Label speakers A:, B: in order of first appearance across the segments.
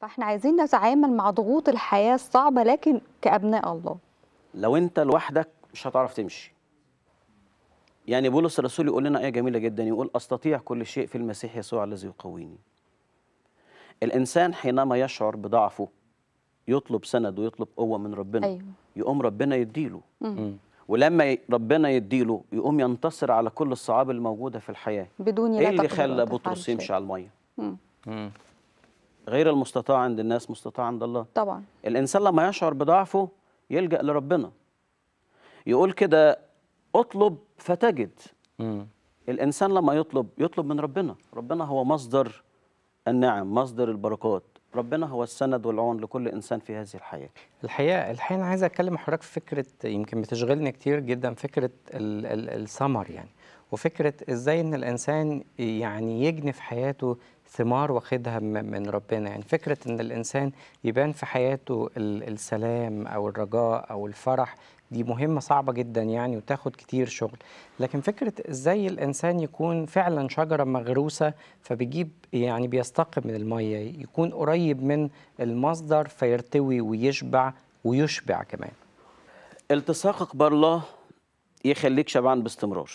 A: فاحنا عايزين نتعامل مع ضغوط الحياه الصعبه لكن كابناء الله لو انت لوحدك مش هتعرف تمشي يعني بولس الرسول يقول لنا ايه جميله جدا يقول استطيع كل شيء في المسيح يسوع الذي يقويني الانسان حينما يشعر بضعفه يطلب سند ويطلب قوه من ربنا أيوه. يقوم ربنا يديله ولما ربنا يديله يقوم ينتصر على كل الصعاب الموجوده في الحياه
B: بدون ايه اللي خلى بطرس يمشي على الميه مم.
A: مم. غير المستطاع عند الناس مستطاع عند الله طبعا الإنسان لما يشعر بضعفه يلجأ لربنا يقول كده أطلب فتجد م. الإنسان لما يطلب يطلب من ربنا ربنا هو مصدر النعم مصدر البركات ربنا هو السند والعون لكل انسان في هذه الحياه.
B: الحقيقه الحقيقه انا عايز اتكلم مع حضرتك في فكره يمكن بتشغلني كتير جدا فكره السمر يعني وفكره ازاي ان الانسان يعني يجني في حياته ثمار واخدها من ربنا يعني فكرة أن الإنسان يبان في حياته السلام أو الرجاء أو الفرح دي مهمة صعبة جدا يعني وتاخد كتير شغل لكن فكرة إزاي الإنسان يكون فعلا شجرة مغروسة فبيجيب يعني بيستقي من المية يكون قريب من المصدر فيرتوي ويشبع ويشبع كمان
A: التصاقك بالله يخليك شبعان باستمرار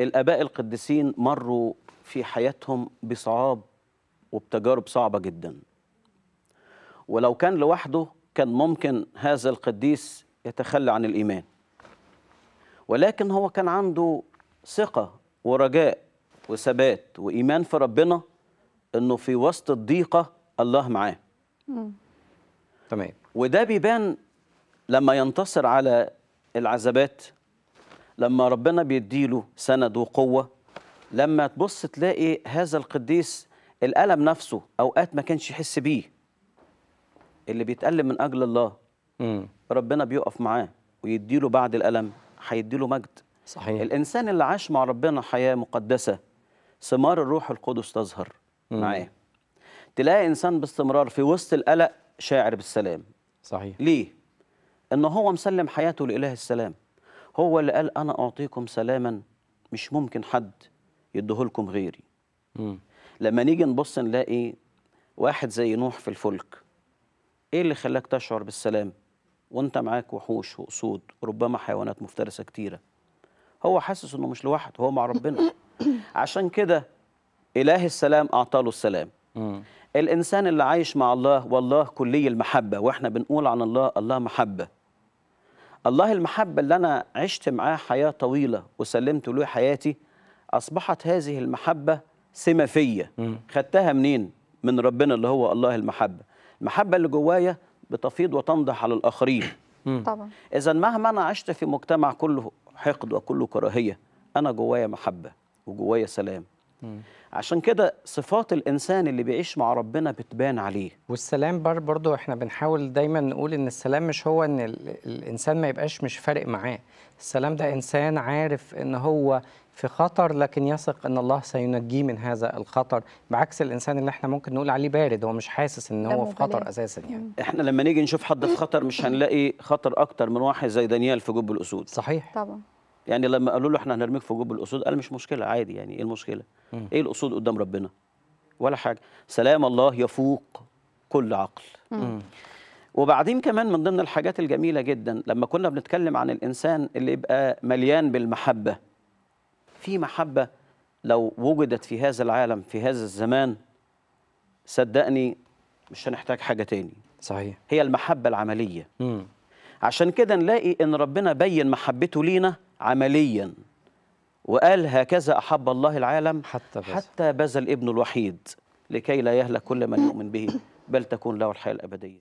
A: الآباء القديسين مروا في حياتهم بصعاب وبتجارب صعبة جدا ولو كان لوحده كان ممكن هذا القديس يتخلى عن الإيمان ولكن هو كان عنده ثقة ورجاء وثبات وإيمان في ربنا أنه في وسط الضيقة الله معاه تمام وده بيبان لما ينتصر على العذبات لما ربنا بيديله سند وقوة لما تبص تلاقي هذا القديس الألم نفسه أوقات ما كانش يحس بيه اللي بيتألم من أجل الله مم. ربنا بيقف معاه ويديله بعد الألم هيديله مجد صحيح الإنسان اللي عاش مع ربنا حياة مقدسة ثمار الروح القدس تظهر معاه تلاقي إنسان باستمرار في وسط القلق شاعر بالسلام صحيح ليه؟ إن هو مسلم حياته لإله السلام هو اللي قال أنا أعطيكم سلاما مش ممكن حد يديه لكم غيري مم. لما نيجي نبص نلاقي واحد زي نوح في الفلك ايه اللي خلاك تشعر بالسلام وانت معاك وحوش واسود ربما حيوانات مفترسه كتيره هو حاسس انه مش لوحده هو مع ربنا عشان كده اله السلام اعطاله السلام الانسان اللي عايش مع الله والله كلي المحبه واحنا بنقول عن الله الله محبه الله المحبه اللي انا عشت معاه حياه طويله وسلمت له حياتي اصبحت هذه المحبه سمه فيا خدتها منين من ربنا اللي هو الله المحبه المحبه اللي جوايا بتفيض وتنضح على الاخرين طبعا اذا مهما انا عشت في مجتمع كله حقد وكله كراهيه انا جوايا محبه وجوايا سلام مم.
B: عشان كده صفات الانسان اللي بيعيش مع ربنا بتبان عليه والسلام بر برضو احنا بنحاول دايما نقول ان السلام مش هو ان الانسان ما يبقاش مش فارق معاه السلام ده انسان عارف ان هو في خطر لكن يثق ان الله سينجيه من هذا الخطر بعكس الانسان اللي احنا ممكن نقول عليه بارد هو مش حاسس ان هو في خطر اساسا يعني
A: احنا لما نيجي نشوف حد في خطر مش هنلاقي خطر اكتر من واحد زي دانيال في جب الاسود صحيح طبعا يعني لما قالوا له احنا هنرميك في جب الاسود قال مش مشكله عادي يعني ايه المشكله ايه الاسود قدام ربنا ولا حاجه سلام الله يفوق كل عقل مم. وبعدين كمان من ضمن الحاجات الجميله جدا لما كنا بنتكلم عن الانسان اللي يبقى مليان بالمحبه في محبة لو وجدت في هذا العالم في هذا الزمان صدقني مش هنحتاج حاجة تاني صحيح هي المحبة العملية مم. عشان كده نلاقي ان ربنا بين محبته لينا عمليا وقال هكذا أحب الله العالم حتى بذل, حتى بذل ابنه الوحيد لكي لا يهلك كل من يؤمن به بل تكون له الحياة الأبدية